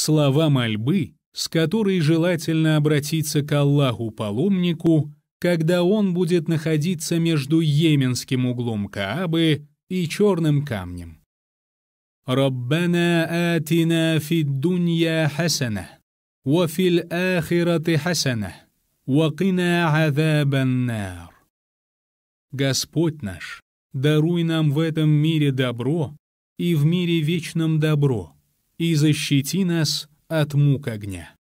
слова мольбы, с которой желательно обратиться к Аллаху-паломнику, когда он будет находиться между Йеменским углом Каабы и Черным камнем. ربنا آتنا في الدنيا حسنة وفي الآخرة حسنة وقنا عذاب النار Господь наш, даруй нам в этом мире добро и в мире вечном добро, и защити нас от мук огня.